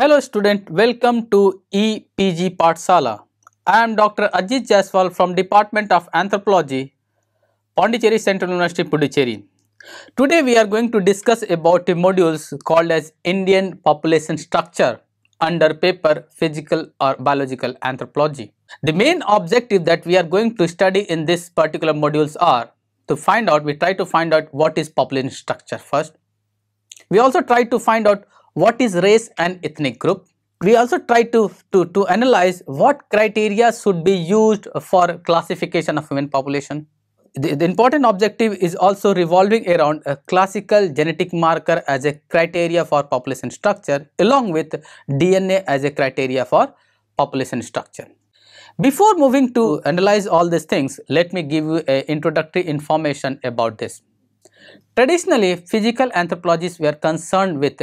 Hello student, welcome to EPG Patsala. I am Dr. Ajit Jaiswal from Department of Anthropology, Pondicherry Central University, Puducherry. Today we are going to discuss about modules called as Indian population structure under paper physical or biological anthropology. The main objective that we are going to study in this particular modules are to find out we try to find out what is population structure first. We also try to find out what is race and ethnic group. We also try to, to, to analyze what criteria should be used for classification of human population the, the, important objective is also revolving around a classical genetic marker as a criteria for population structure along with DNA as a criteria for population structure. Before moving to analyze all these things, let me give you a introductory information about this. Traditionally, physical anthropologists were concerned with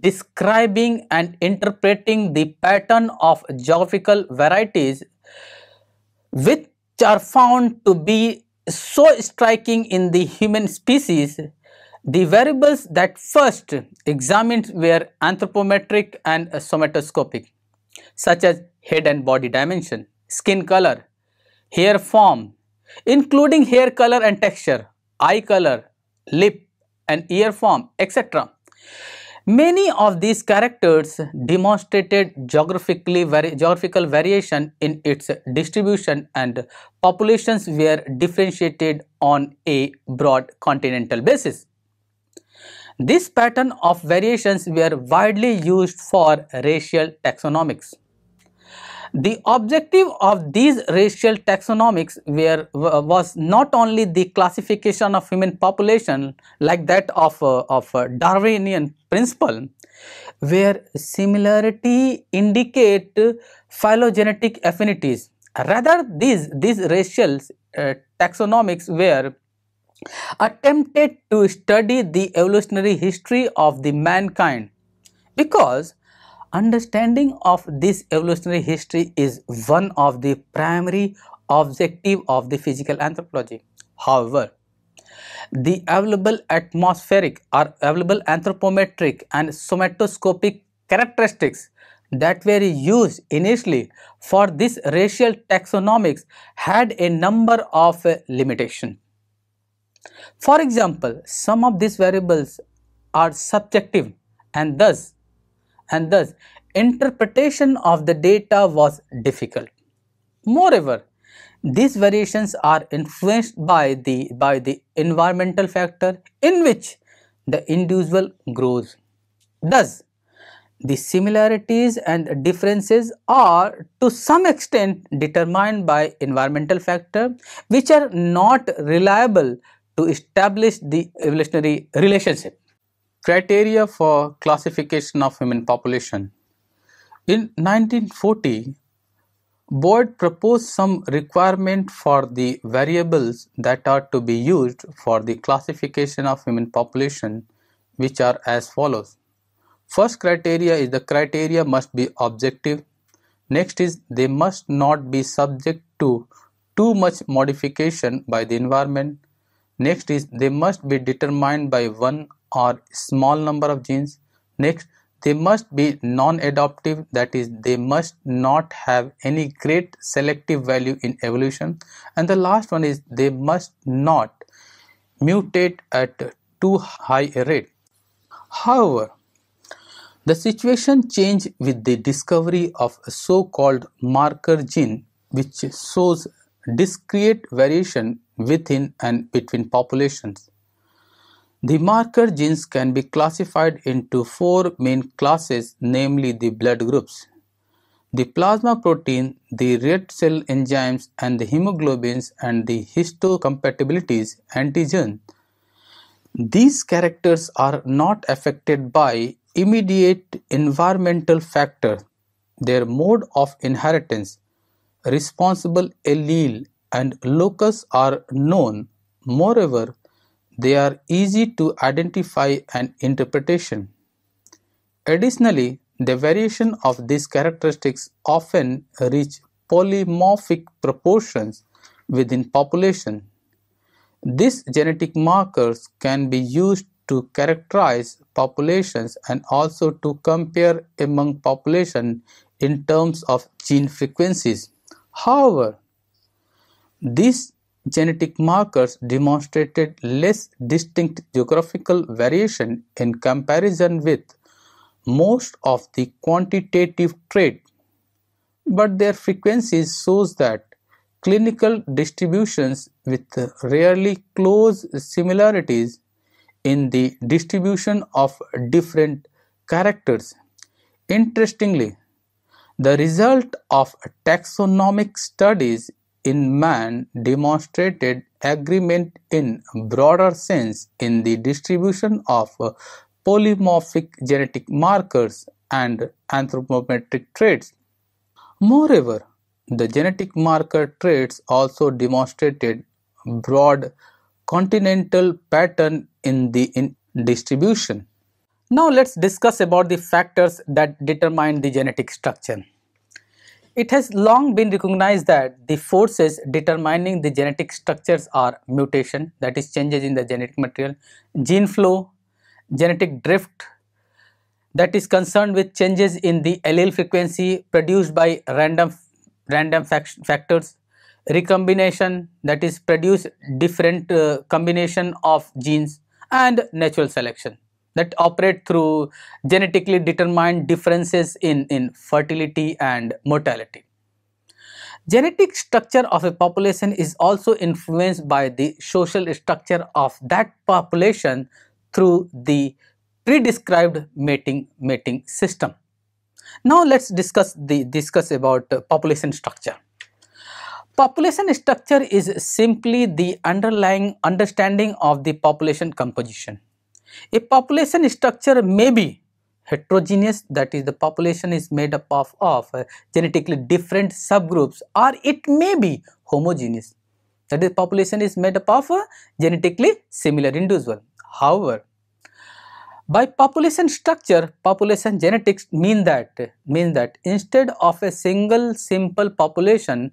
describing and interpreting the pattern of geographical varieties which are found to be so striking in the human species, the variables that first examined were anthropometric and somatoscopic, such as head and body dimension, skin color, hair form, including hair color and texture, eye color, lip and ear form, etc. Many of these characters demonstrated geographically vari geographical variation in its distribution and populations were differentiated on a broad continental basis. This pattern of variations were widely used for racial taxonomics. The objective of these racial taxonomics were, was not only the classification of human population like that of, uh, of uh, Darwinian principle, where similarity indicate phylogenetic affinities. Rather, these, these racial uh, taxonomics were attempted to study the evolutionary history of the mankind because Understanding of this evolutionary history is one of the primary objective of the physical anthropology. However, the available atmospheric or available anthropometric and somatoscopic characteristics that were used initially for this racial taxonomics had a number of uh, limitation. For example, some of these variables are subjective and thus and thus interpretation of the data was difficult. Moreover, these variations are influenced by the, by the environmental factor in which the individual grows. Thus, the similarities and differences are to some extent determined by environmental factor which are not reliable to establish the evolutionary relationship. Criteria for classification of human population. In 1940, Boyd proposed some requirement for the variables that are to be used for the classification of human population, which are as follows. First criteria is the criteria must be objective. Next is they must not be subject to too much modification by the environment. Next is they must be determined by one or small number of genes. Next, they must be non-adaptive that is they must not have any great selective value in evolution and the last one is they must not mutate at too high a rate. However, the situation changed with the discovery of a so-called marker gene which shows discrete variation within and between populations. The marker genes can be classified into four main classes namely the blood groups, the plasma protein, the red cell enzymes and the hemoglobins and the histocompatibilities antigen. These characters are not affected by immediate environmental factor, their mode of inheritance, responsible allele and locus are known. Moreover, they are easy to identify and interpretation. Additionally, the variation of these characteristics often reach polymorphic proportions within population. These genetic markers can be used to characterize populations and also to compare among population in terms of gene frequencies. However, these genetic markers demonstrated less distinct geographical variation in comparison with most of the quantitative trait, but their frequency shows that clinical distributions with rarely close similarities in the distribution of different characters. Interestingly, the result of taxonomic studies in man demonstrated agreement in broader sense in the distribution of polymorphic genetic markers and anthropometric traits. Moreover, the genetic marker traits also demonstrated broad continental pattern in the in distribution. Now let's discuss about the factors that determine the genetic structure. It has long been recognized that the forces determining the genetic structures are mutation, that is changes in the genetic material, gene flow, genetic drift, that is concerned with changes in the allele frequency produced by random, random factors, recombination that is produce different uh, combination of genes and natural selection that operate through genetically determined differences in, in fertility and mortality. Genetic structure of a population is also influenced by the social structure of that population through the pre-described mating, mating system. Now let's discuss the discuss about uh, population structure. Population structure is simply the underlying understanding of the population composition. A population structure may be heterogeneous that is the population is made up of, of uh, genetically different subgroups or it may be homogeneous that is population is made up of uh, genetically similar individual. However, by population structure, population genetics mean that mean that instead of a single simple population,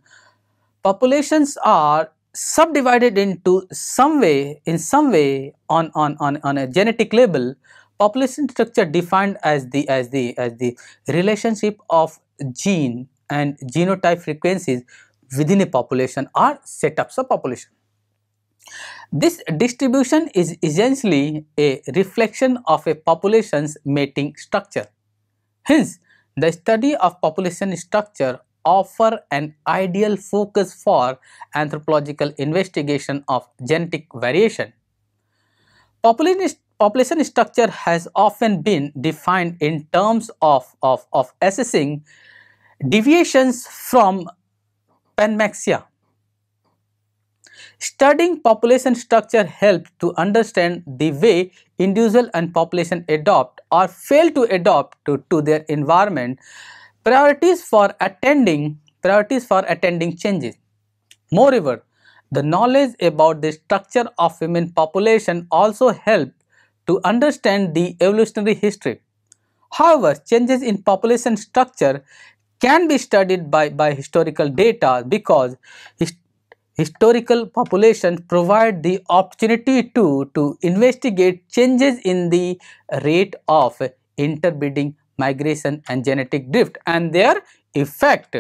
populations are subdivided into some way in some way on on on, on a genetic level population structure defined as the as the as the relationship of gene and genotype frequencies within a population or setups of population this distribution is essentially a reflection of a population's mating structure hence the study of population structure offer an ideal focus for anthropological investigation of genetic variation. Population, population structure has often been defined in terms of, of, of assessing deviations from panmaxia. Studying population structure helps to understand the way individual and population adopt or fail to adopt to, to their environment Priorities for attending priorities for attending changes. Moreover, the knowledge about the structure of women population also helped to understand the evolutionary history. However, changes in population structure can be studied by, by historical data because historical populations provide the opportunity to, to investigate changes in the rate of interbreeding migration and genetic drift and their effect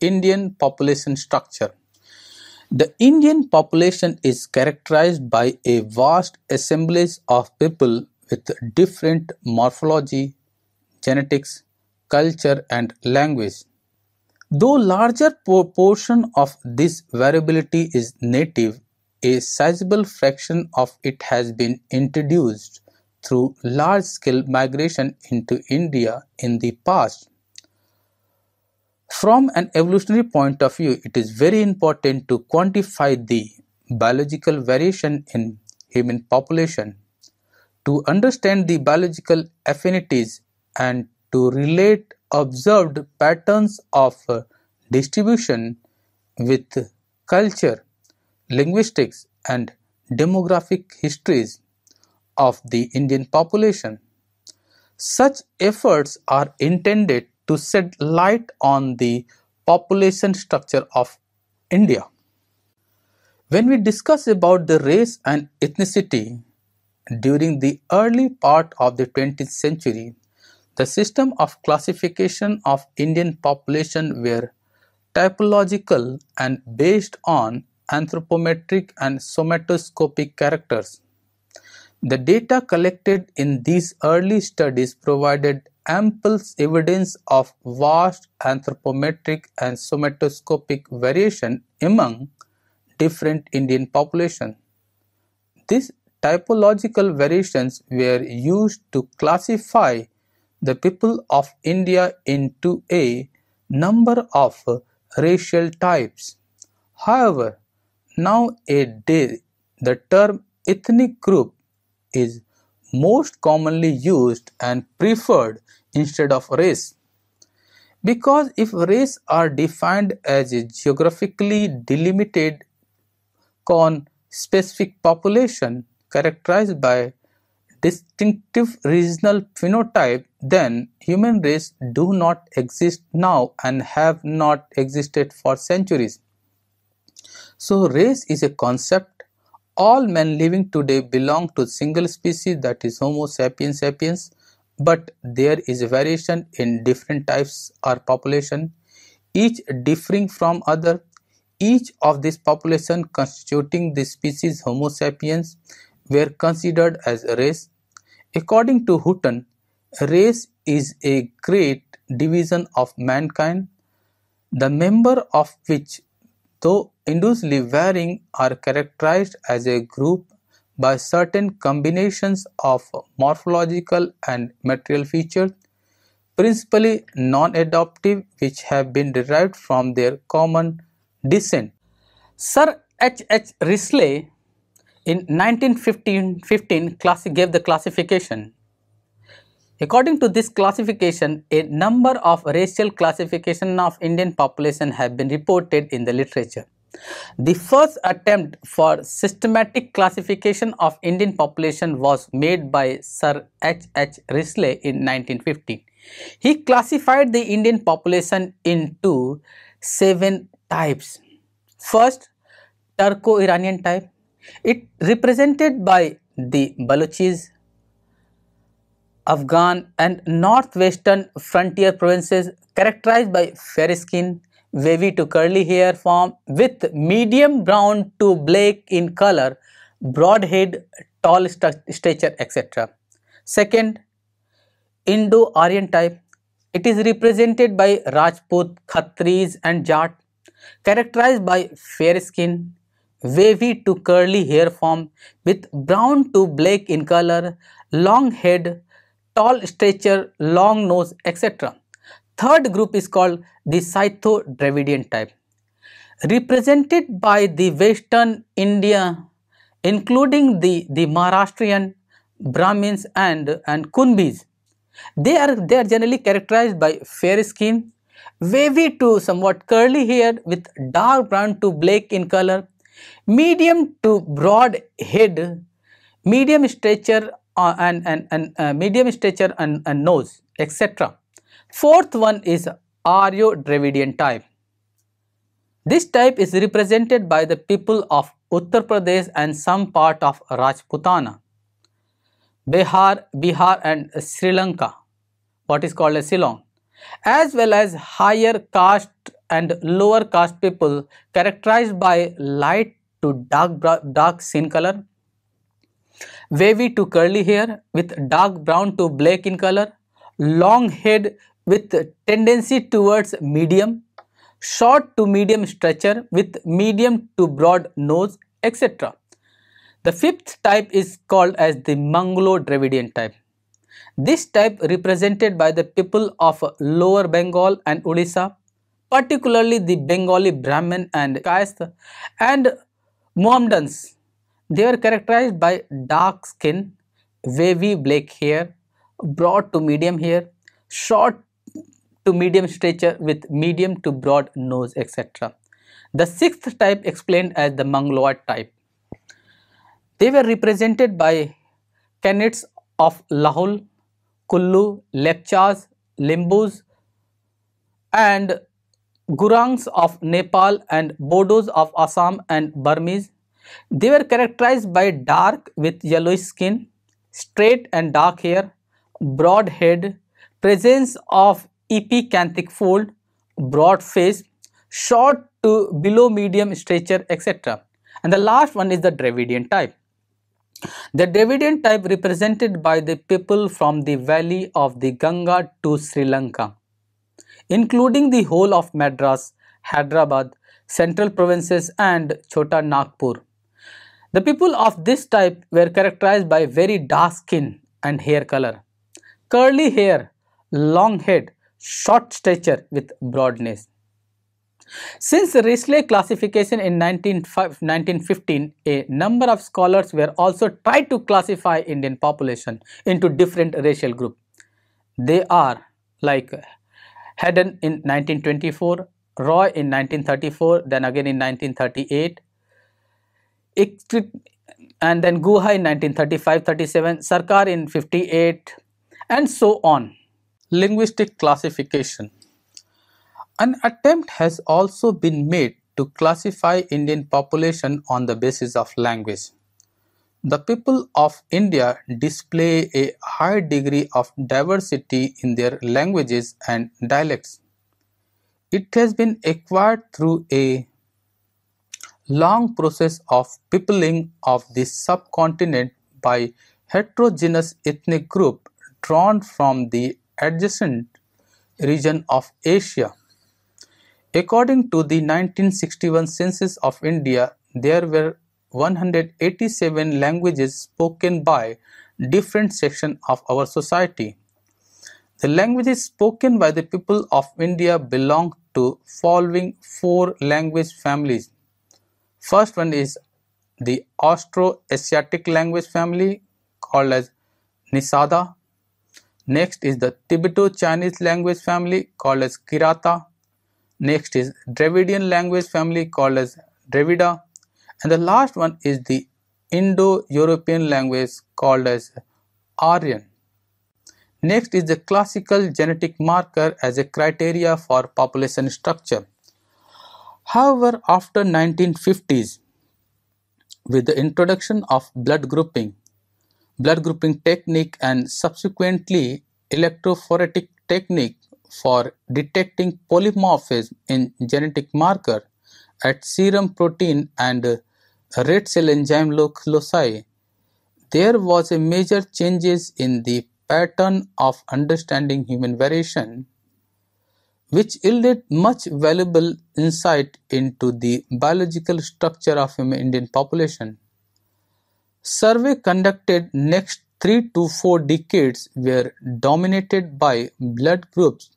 Indian population structure. The Indian population is characterized by a vast assemblage of people with different morphology, genetics, culture and language. Though larger proportion of this variability is native, a sizable fraction of it has been introduced through large scale migration into India in the past. From an evolutionary point of view, it is very important to quantify the biological variation in human population. To understand the biological affinities and to relate observed patterns of distribution with culture, linguistics, and demographic histories of the Indian population. Such efforts are intended to shed light on the population structure of India. When we discuss about the race and ethnicity during the early part of the 20th century, the system of classification of Indian population were typological and based on anthropometric and somatoscopic characters. The data collected in these early studies provided ample evidence of vast anthropometric and somatoscopic variation among different Indian populations. These typological variations were used to classify the people of India into a number of racial types. However, day, the term ethnic group is most commonly used and preferred instead of race. Because if race are defined as a geographically delimited con specific population characterized by distinctive regional phenotype, then human race do not exist now and have not existed for centuries. So race is a concept all men living today belong to single species that is Homo sapiens sapiens but there is variation in different types or population each differing from other each of this population constituting the species Homo sapiens were considered as a race. According to Hutton, race is a great division of mankind, the member of which though induced levaring are characterized as a group by certain combinations of morphological and material features, principally non-adoptive which have been derived from their common descent. Sir H. H. Risley in 1915 15, gave the classification According to this classification, a number of racial classification of Indian population have been reported in the literature. The first attempt for systematic classification of Indian population was made by Sir H. H. Risley in 1915. He classified the Indian population into seven types. First, Turco-Iranian type. It represented by the Balochis, Afghan and northwestern frontier provinces characterized by fair skin, wavy to curly hair form with medium brown to black in color, broad head, tall stature, etc. Second, Indo-Aryan type. It is represented by Rajput, Khatris and Jat, characterized by fair skin, wavy to curly hair form with brown to black in color, long head, tall stature, long nose, etc. Third group is called the Scytho-Dravidian type. Represented by the western India, including the, the Maharashtrian, Brahmins and, and Kunbis. They are, they are generally characterized by fair skin, wavy to somewhat curly hair with dark brown to black in color, medium to broad head, medium stature uh, and, and, and uh, medium stature and, and nose etc. Fourth one is Aryo Dravidian type. This type is represented by the people of Uttar Pradesh and some part of Rajputana, Bihar, Bihar and Sri Lanka, what is called as Ceylon, as well as higher caste and lower caste people characterized by light to dark, dark skin color, wavy to curly hair with dark brown to black in color, long head with tendency towards medium, short to medium stature with medium to broad nose, etc. The fifth type is called as the Mongolo-Dravidian type. This type represented by the people of lower Bengal and Odisha, particularly the Bengali Brahmin and Kayastha and Mohammedans they were characterized by dark skin, wavy black hair, broad to medium hair, short to medium stature with medium to broad nose, etc. The sixth type explained as the Mongoloid type. They were represented by candidates of Lahul, Kullu, Lepchas, Limbus, and Gurangs of Nepal and Bodos of Assam and Burmese they were characterized by dark with yellowish skin, straight and dark hair, broad head, presence of epicanthic fold, broad face, short to below medium stature, etc. And the last one is the Dravidian type. The Dravidian type represented by the people from the valley of the Ganga to Sri Lanka, including the whole of Madras, Hyderabad, central provinces and Chota Nagpur. The people of this type were characterized by very dark skin and hair color, curly hair, long head, short stature with broadness. Since Risley classification in 1915, a number of scholars were also tried to classify Indian population into different racial groups. They are like Hadden in 1924, Roy in 1934, then again in 1938, and then Guha in 1935-37, Sarkar in 58 and so on. Linguistic classification. An attempt has also been made to classify Indian population on the basis of language. The people of India display a high degree of diversity in their languages and dialects. It has been acquired through a long process of peopling of the subcontinent by heterogeneous ethnic group drawn from the adjacent region of Asia. According to the 1961 census of India, there were 187 languages spoken by different sections of our society. The languages spoken by the people of India belong to following four language families First one is the Austroasiatic language family called as Nisada. Next is the Tibeto-Chinese language family called as Kirata. Next is Dravidian language family called as Dravida. And the last one is the Indo-European language called as Aryan. Next is the classical genetic marker as a criteria for population structure. However, after 1950s, with the introduction of blood grouping, blood grouping technique and subsequently electrophoretic technique for detecting polymorphism in genetic marker at serum protein and red cell enzyme loci, there was a major changes in the pattern of understanding human variation which yielded much valuable insight into the biological structure of Indian population. Survey conducted next 3 to 4 decades were dominated by blood groups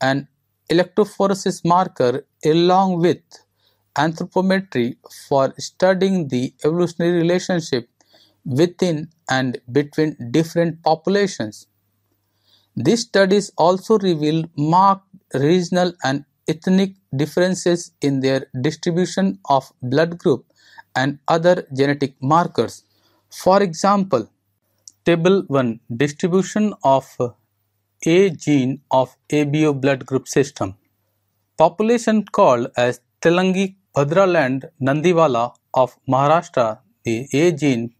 and electrophoresis marker along with anthropometry for studying the evolutionary relationship within and between different populations. These studies also revealed marked regional and ethnic differences in their distribution of blood group and other genetic markers. For example, Table 1 Distribution of A gene of ABO blood group system. Population called as Telangi Padraland Nandiwala of Maharashtra, the A gene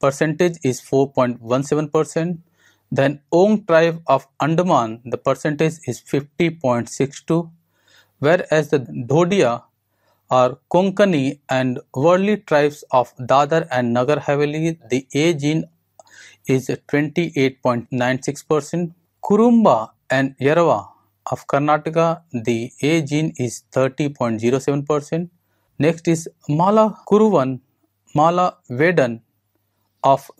percentage is 4.17%, then Ong tribe of Andaman, the percentage is 50.62, whereas the Dhodia or Konkani and worldly tribes of Dadar and Nagar Haveli, the A gene is 28.96%. Kurumba and Yerwa of Karnataka, the A gene is 30.07%. Next is Mala Kuruvan, Mala Vedan of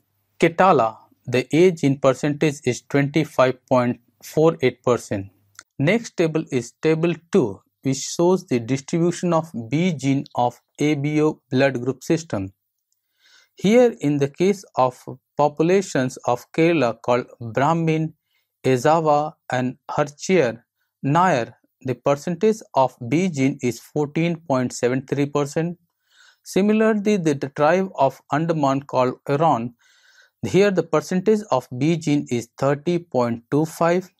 Ketala, the age in percentage is 25.48%. Next table is table 2 which shows the distribution of B gene of ABO blood group system. Here in the case of populations of Kerala called Brahmin, Ezava and Harchir, Nair, the percentage of B gene is 14.73%. Similarly, the tribe of Andaman called Iran here the percentage of B gene is 30.25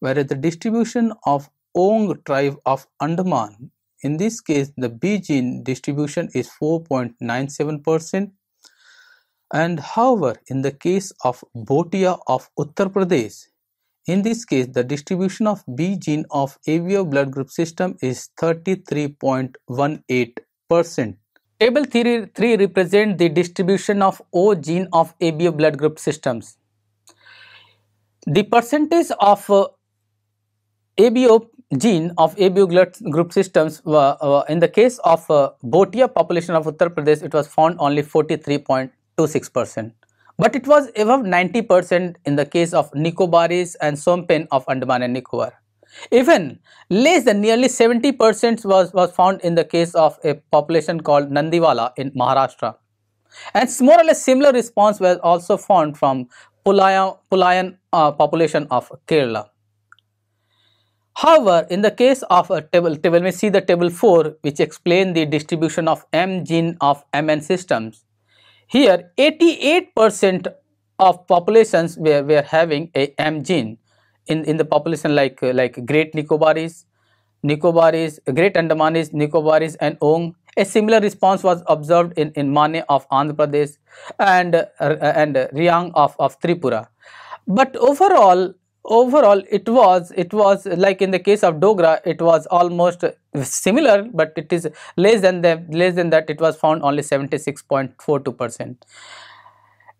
whereas the distribution of Ong tribe of Andaman in this case the B gene distribution is 4.97% and however in the case of Bhotia of Uttar Pradesh in this case the distribution of B gene of AVO blood group system is 33.18% Table 3, 3 represents the distribution of O gene of ABO blood group systems. The percentage of uh, ABO gene of ABO blood group systems uh, uh, in the case of uh, Bhotia population of Uttar Pradesh, it was found only 43.26 percent. But it was above 90 percent in the case of Nicobaris and Sompen of Andaman and Nicobar. Even less than nearly 70% was, was found in the case of a population called Nandiwala in Maharashtra. And more or less similar response was also found from Pulayan, Pulayan uh, population of Kerala. However, in the case of a table, table we see the table 4 which explain the distribution of M gene of MN systems. Here 88% of populations were, were having a M gene in, in the population like, like Great Nicobaris, Nicobaris, Great Andamanis, Nicobaris and Ong. A similar response was observed in, in Mane of Andhra Pradesh and, uh, and Riang of, of Tripura. But overall, overall it was it was like in the case of dogra it was almost similar but it is less than the less than that it was found only 76.42 percent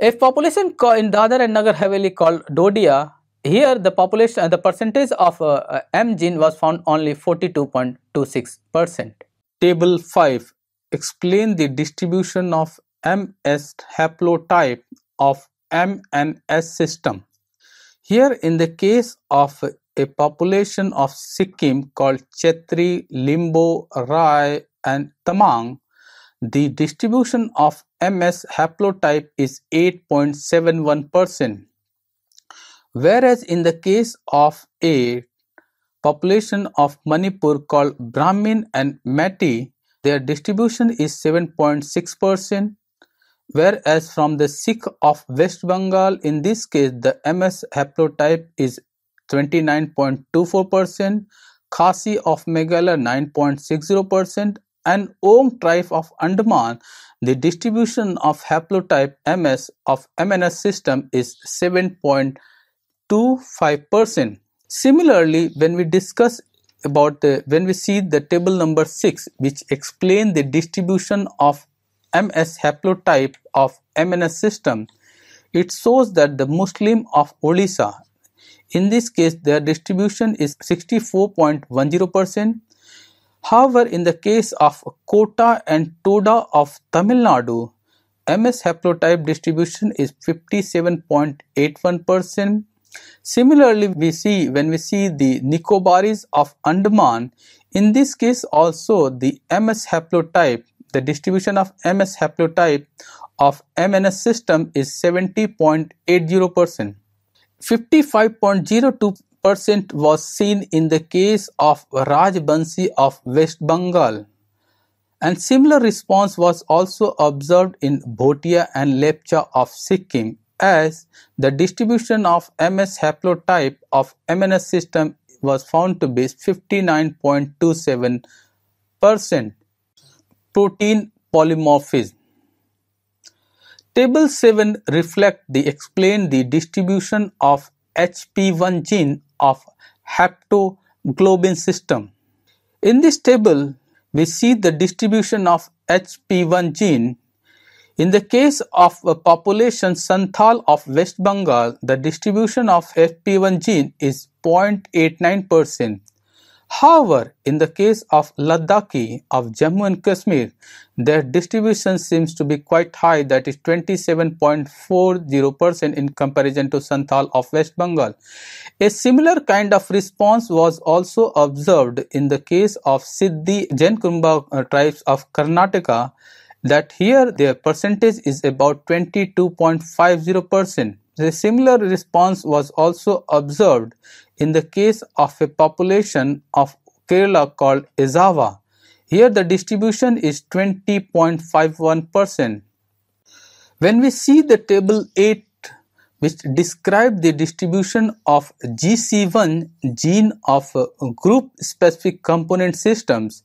a population in dadar and nagar haveli called dodia here the population, uh, the percentage of uh, uh, M gene was found only 42.26 percent. Table 5 explain the distribution of MS haplotype of M and S system. Here in the case of a population of Sikkim called Chetri, Limbo, Rai and Tamang, the distribution of MS haplotype is 8.71 percent Whereas in the case of a population of Manipur called Brahmin and Mati, their distribution is 7.6%, whereas from the Sikh of West Bengal, in this case the MS haplotype is 29.24%, Khasi of Meghalaya 9.60%, and Ong tribe of Andaman, the distribution of haplotype MS of MNS system is 7.0% to 5%. Similarly, when we discuss about the, when we see the table number 6 which explain the distribution of MS haplotype of MNS system, it shows that the Muslim of Odisha, in this case their distribution is 64.10%. However, in the case of Kota and Toda of Tamil Nadu, MS haplotype distribution is 57.81%, Similarly, we see when we see the Nicobaris of Andaman, in this case also the MS haplotype, the distribution of MS haplotype of MNS system is 70.80%. 55.02% was seen in the case of Rajbansi of West Bengal. And similar response was also observed in Bhotia and Lepcha of Sikkim as the distribution of MS haplotype of MNS system was found to be 59.27% protein polymorphism. Table 7 reflect the explain the distribution of HP1 gene of haptoglobin system. In this table, we see the distribution of HP1 gene in the case of a population Santhal of West Bengal, the distribution of FP1 gene is 0.89%. However, in the case of Ladakhi of Jammu and Kashmir, their distribution seems to be quite high, that is 27.40% in comparison to Santhal of West Bengal. A similar kind of response was also observed in the case of Siddhi Jankumba tribes of Karnataka, that here their percentage is about 22.50 percent. The similar response was also observed in the case of a population of Kerala called Ezawa. Here the distribution is 20.51 percent. When we see the table 8 which describe the distribution of GC1 gene of uh, group specific component systems,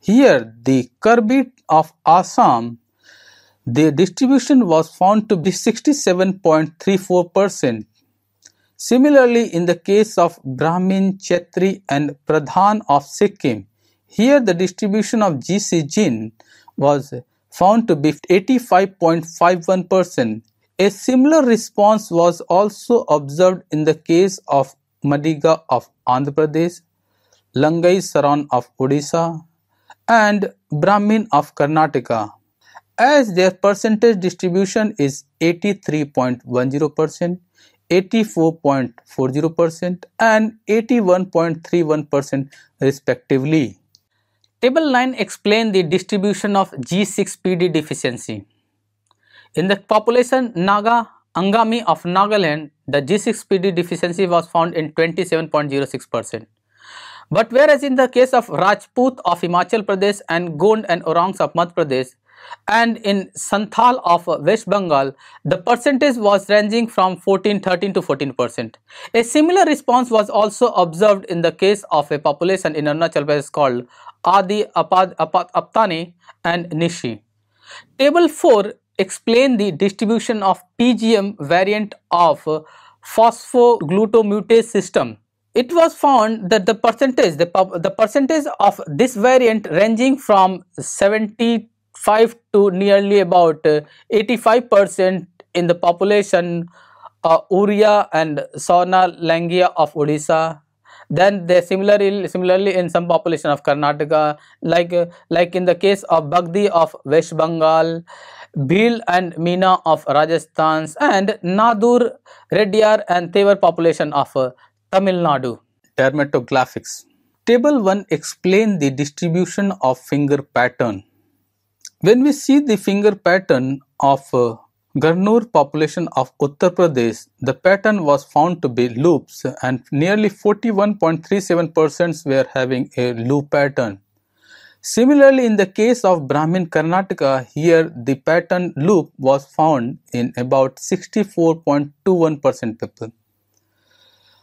here, the Karbit of Assam, the distribution was found to be 67.34%. Similarly, in the case of Brahmin, Chetri, and Pradhan of Sikkim, here the distribution of GC gene was found to be 85.51%. A similar response was also observed in the case of Madiga of Andhra Pradesh, Langai Saran of Odisha, and Brahmin of Karnataka as their percentage distribution is 83.10%, 84.40% and 81.31% respectively. Table 9 explains the distribution of G6PD deficiency. In the population Naga Angami of Nagaland, the G6PD deficiency was found in 27.06%. But whereas in the case of Rajput of Himachal Pradesh and Gond and Orangs of Madhya Pradesh and in Santhal of West Bengal, the percentage was ranging from 14, 13 to 14 percent. A similar response was also observed in the case of a population in Arunachal Pradesh called Adi Apad, Apad, Aptani and Nishi. Table 4 explain the distribution of PGM variant of phosphoglutamate system it was found that the percentage the, the percentage of this variant ranging from 75 to nearly about uh, 85 percent in the population uh, Uria and Sona Langia of Odisha. Then they similarly similarly in some population of Karnataka, like uh, like in the case of Bagdi of West Bengal, Bhil and Meena of Rajasthan, and Nadur, Redyar and Tevar population of uh, Tamil Nadu. Dermatographics. Table 1 explain the distribution of finger pattern. When we see the finger pattern of uh, Garnur population of Uttar Pradesh, the pattern was found to be loops and nearly 41.37% were having a loop pattern. Similarly, in the case of Brahmin Karnataka, here the pattern loop was found in about 64.21% people.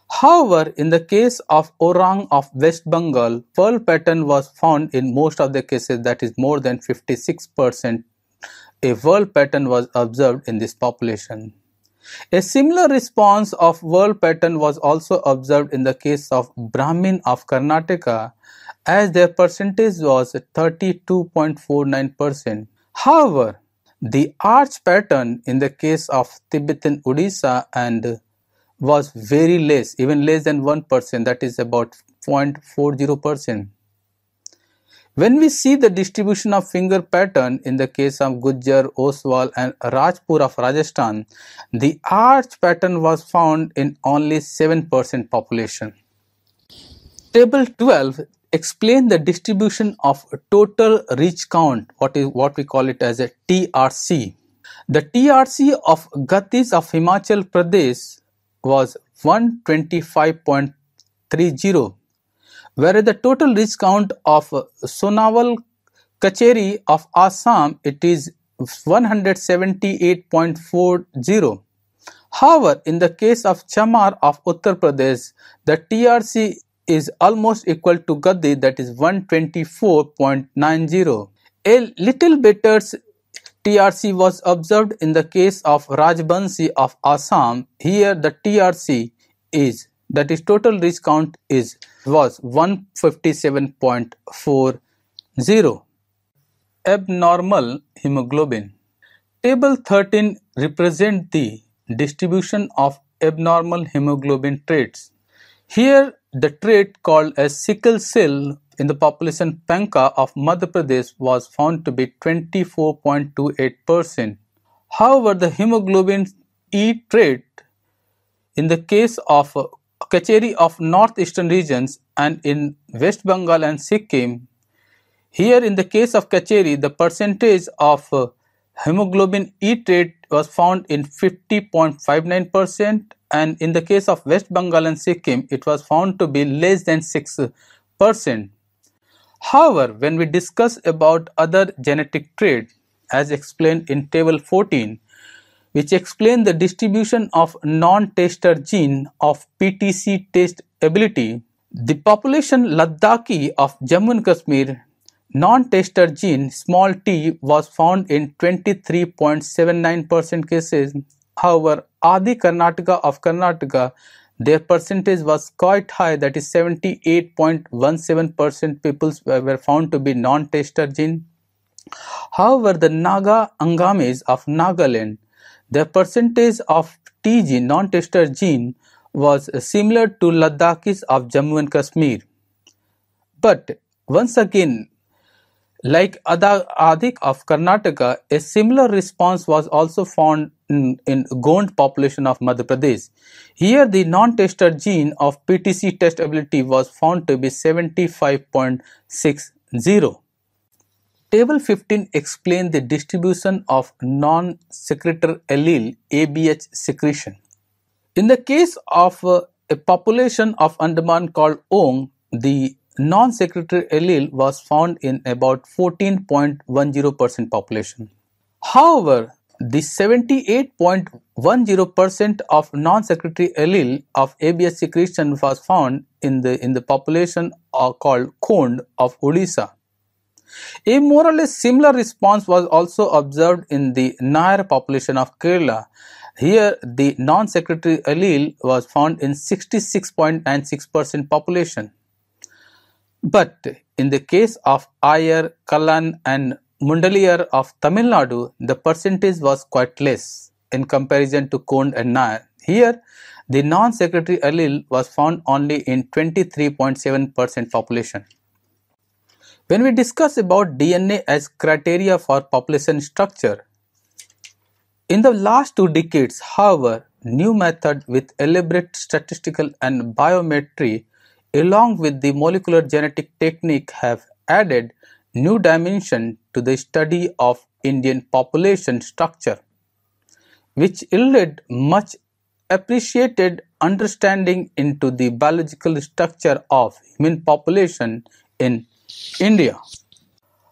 However, in the case of orang of West Bengal, pearl pattern was found in most of the cases that is more than 56%. A whirl pattern was observed in this population. A similar response of whirl pattern was also observed in the case of Brahmin of Karnataka as their percentage was 32.49%. However, the arch pattern in the case of Tibetan Odisha and was very less, even less than 1%, that is about 0.40%. When we see the distribution of finger pattern in the case of Gujjar, Oswal and Rajpur of Rajasthan, the arch pattern was found in only 7% population. Table 12 explain the distribution of total reach count, what is what we call it as a TRC. The TRC of Gatis of Himachal Pradesh was 125.30, whereas the total reach count of Sonawal Kacheri of Assam it is 178.40. However, in the case of Chamar of Uttar Pradesh, the TRC is almost equal to Gaddi that is 124.90. A little betters TRC was observed in the case of Rajbansi of Assam. Here the TRC is that is total risk count is was 157.40 abnormal hemoglobin table 13 represent the distribution of abnormal hemoglobin traits here the trait called as sickle cell in the population Panka of Madhya Pradesh was found to be 24.28%. However, the hemoglobin E trait in the case of Kacheri of northeastern regions and in West Bengal and Sikkim. Here in the case of Kacheri, the percentage of hemoglobin E trait was found in 50.59% and in the case of West Bengal and Sikkim, it was found to be less than 6%. However, when we discuss about other genetic trait, as explained in table 14, which explain the distribution of non-tester gene of PTC test ability, the population Ladakhi of Jammu and Kashmir non-tester gene small t was found in 23.79% cases However, Adi Karnataka of Karnataka, their percentage was quite high that is 78.17% people were found to be non-tester gene. However, the Naga Angamis of Nagaland, their percentage of T gene, non-tester gene was similar to Ladakhis of Jammu and Kashmir. But once again, like Adik of Karnataka, a similar response was also found in, in Gond population of Madhya Pradesh. Here, the non-tester gene of PTC testability was found to be 75.60. Table 15 explains the distribution of non-secretor allele ABH secretion. In the case of uh, a population of Andaman called Ong, the non-secretory allele was found in about 14.10% population. However, the 78.10% of non-secretory allele of ABS secretion was found in the, in the population uh, called Kond of Odisha. A more or less similar response was also observed in the Nair population of Kerala. Here, the non-secretory allele was found in 66.96% population. But in the case of Ayer, Kallan, and Mundaliyar of Tamil Nadu, the percentage was quite less in comparison to Kond and Nair. Here, the non-secretary allele was found only in 23.7% population. When we discuss about DNA as criteria for population structure, in the last two decades, however, new method with elaborate statistical and biometry along with the molecular genetic technique have added new dimension to the study of Indian population structure, which yielded much appreciated understanding into the biological structure of human population in India.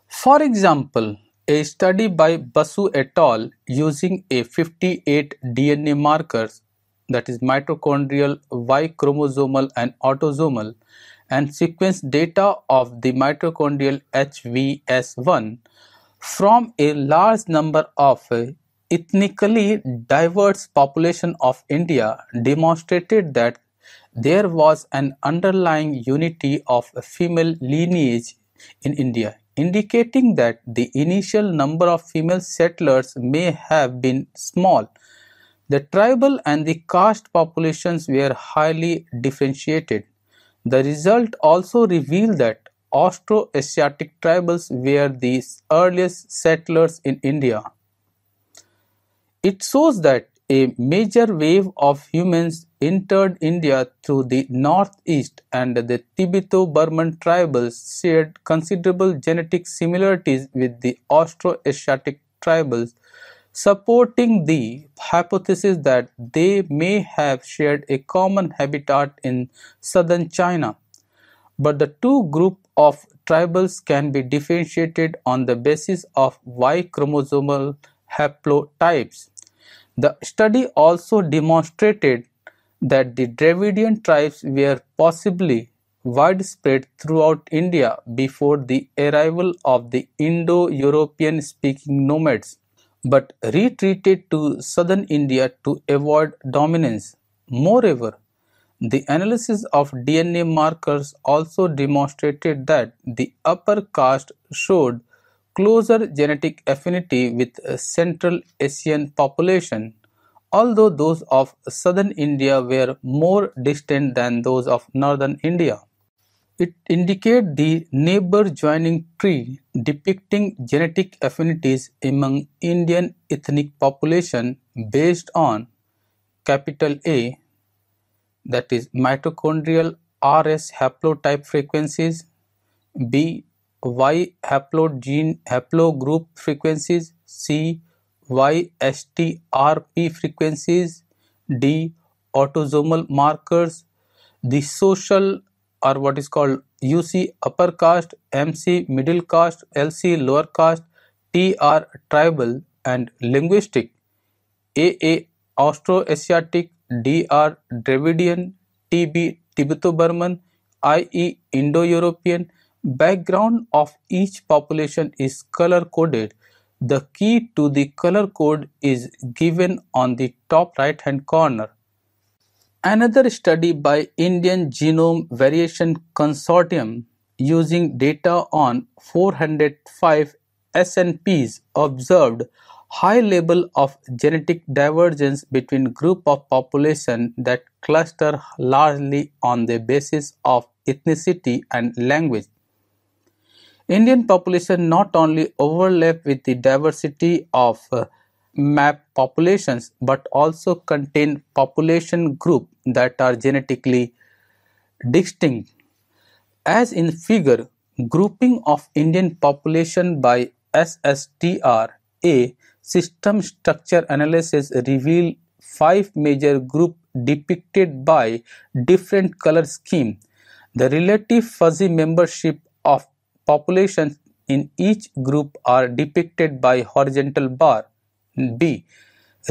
For example, a study by Basu et al. using a 58 DNA markers that is mitochondrial, Y chromosomal and autosomal and sequence data of the mitochondrial HVS1 from a large number of ethnically diverse population of India demonstrated that there was an underlying unity of female lineage in India indicating that the initial number of female settlers may have been small the tribal and the caste populations were highly differentiated. The result also revealed that Austroasiatic tribals were the earliest settlers in India. It shows that a major wave of humans entered India through the northeast and the Tibeto-Burman tribals shared considerable genetic similarities with the Austroasiatic tribals supporting the hypothesis that they may have shared a common habitat in southern China. But the two groups of tribals can be differentiated on the basis of Y chromosomal haplotypes. The study also demonstrated that the Dravidian tribes were possibly widespread throughout India before the arrival of the Indo-European speaking nomads but retreated to southern India to avoid dominance. Moreover, the analysis of DNA markers also demonstrated that the upper caste showed closer genetic affinity with Central Asian population, although those of southern India were more distant than those of northern India. It indicate the neighbor joining tree depicting genetic affinities among Indian ethnic population based on capital A that is mitochondrial RS haplotype frequencies, B Y haplogene haplogroup frequencies, C Y STRP frequencies, D autosomal markers, the social or what is called UC upper caste, MC middle caste, LC lower caste, TR tribal and linguistic, AA Austroasiatic, DR Dravidian, TB Tibeto-Burman, IE Indo-European. Background of each population is color coded. The key to the color code is given on the top right hand corner. Another study by Indian Genome Variation Consortium using data on 405 SNPs observed high level of genetic divergence between group of population that cluster largely on the basis of ethnicity and language. Indian population not only overlap with the diversity of uh, map populations but also contain population group that are genetically distinct. As in figure, grouping of Indian population by SSTR A system structure analysis reveal five major group depicted by different color scheme. The relative fuzzy membership of populations in each group are depicted by horizontal bar B.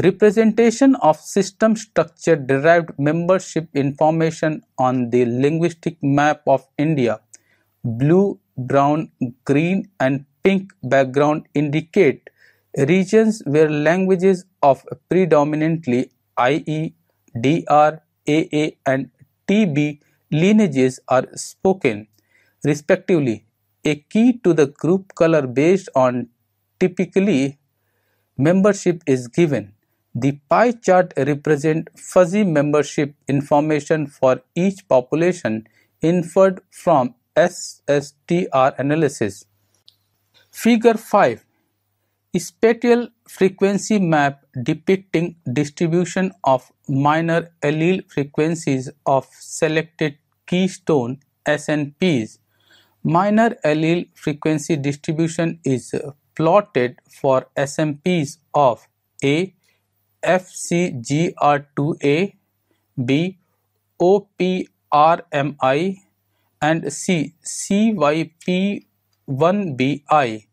Representation of system structure derived membership information on the linguistic map of India. Blue, brown, green and pink background indicate regions where languages of predominantly IE, DR, AA and TB lineages are spoken respectively. A key to the group color based on typically membership is given. The pie chart represents fuzzy membership information for each population inferred from SSTR analysis. Figure 5 Spatial frequency map depicting distribution of minor allele frequencies of selected keystone SNPs. Minor allele frequency distribution is plotted for SMPs of A, FCGR2A, B, OPRMI, and C, CYP1BI.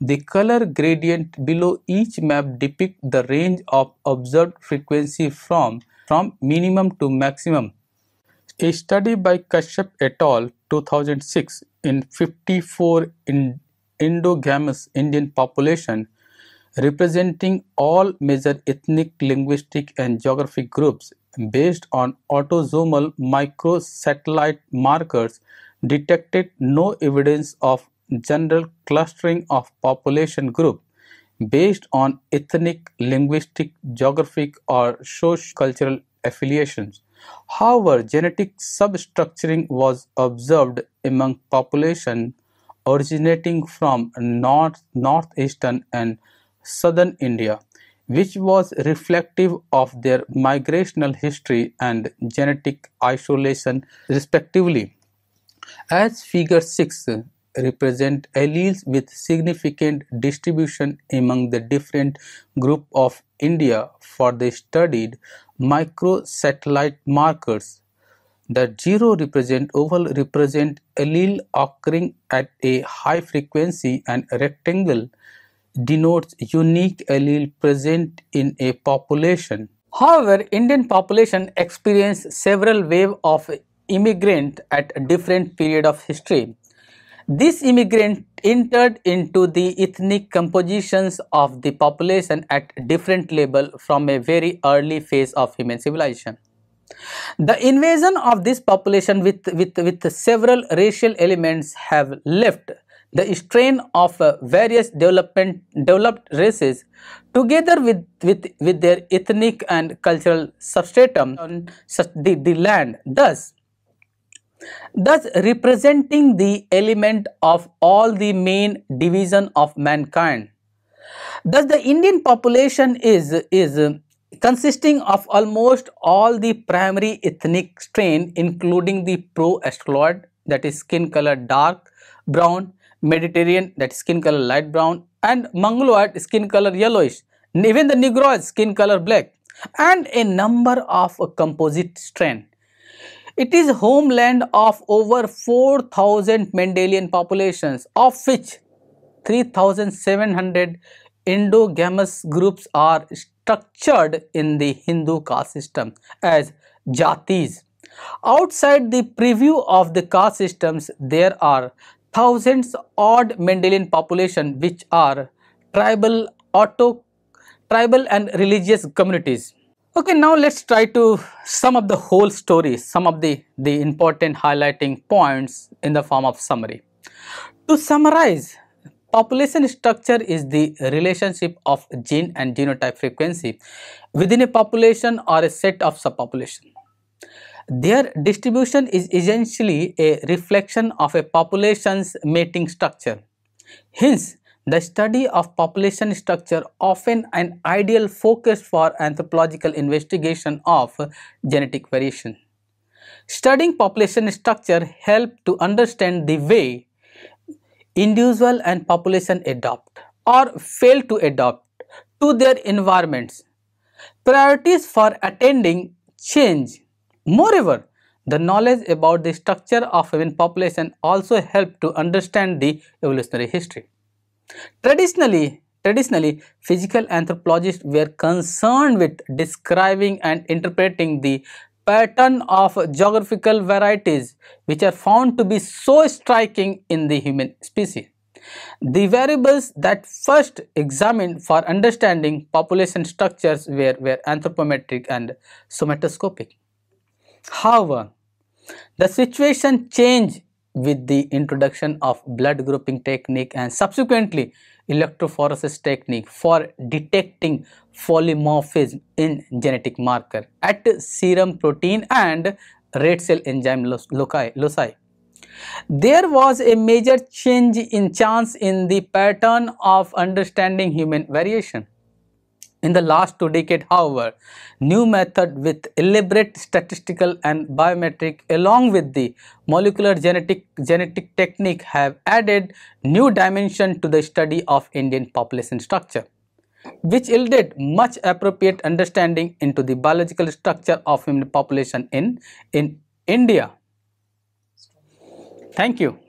The color gradient below each map depict the range of observed frequency from, from minimum to maximum. A study by Kashyap et al. 2006 in 54 in endogamous Indian population representing all major ethnic, linguistic, and geographic groups based on autosomal microsatellite markers detected no evidence of general clustering of population group based on ethnic, linguistic, geographic, or sociocultural affiliations. However, genetic substructuring was observed among population originating from north, northeastern and southern India, which was reflective of their migrational history and genetic isolation, respectively. As Figure 6 represent alleles with significant distribution among the different group of India for the studied microsatellite markers that 0 represent oval represent allele occurring at a high frequency and rectangle denotes unique allele present in a population. However, Indian population experienced several wave of immigrant at different period of history. This immigrant entered into the ethnic compositions of the population at different level from a very early phase of human civilization. The invasion of this population with, with, with several racial elements have left the strain of uh, various development, developed races together with, with, with their ethnic and cultural substratum on the, the land. Thus, thus representing the element of all the main division of mankind. Thus, the Indian population is, is consisting of almost all the primary ethnic strain including the pro-astroloid that is skin color dark brown, Mediterranean that is skin color light brown and mongoloid skin color yellowish, even the negroid skin color black and a number of composite strain. It is homeland of over 4000 Mendelian populations of which 3700 endogamous groups are structured in the Hindu caste system as jatis. Outside the preview of the caste systems, there are thousands odd Mendelian population which are tribal, auto, tribal and religious communities. Okay, now let's try to sum up the whole story, some of the, the important highlighting points in the form of summary. To summarize, Population structure is the relationship of gene and genotype frequency within a population or a set of subpopulation. Their distribution is essentially a reflection of a population's mating structure. Hence, the study of population structure often an ideal focus for anthropological investigation of genetic variation. Studying population structure help to understand the way individual and population adopt or fail to adopt to their environments. Priorities for attending change. Moreover, the knowledge about the structure of human population also help to understand the evolutionary history. Traditionally, traditionally, physical anthropologists were concerned with describing and interpreting the pattern of geographical varieties which are found to be so striking in the human species. The variables that first examined for understanding population structures were, were anthropometric and somatoscopic. However, the situation changed with the introduction of blood grouping technique and subsequently electrophoresis technique for detecting polymorphism in genetic marker at serum protein and red cell enzyme loci. There was a major change in chance in the pattern of understanding human variation. In the last two decades, however, new method with elaborate statistical and biometric along with the molecular genetic, genetic technique have added new dimension to the study of Indian population structure, which yielded much appropriate understanding into the biological structure of Indian population in, in India. Thank you.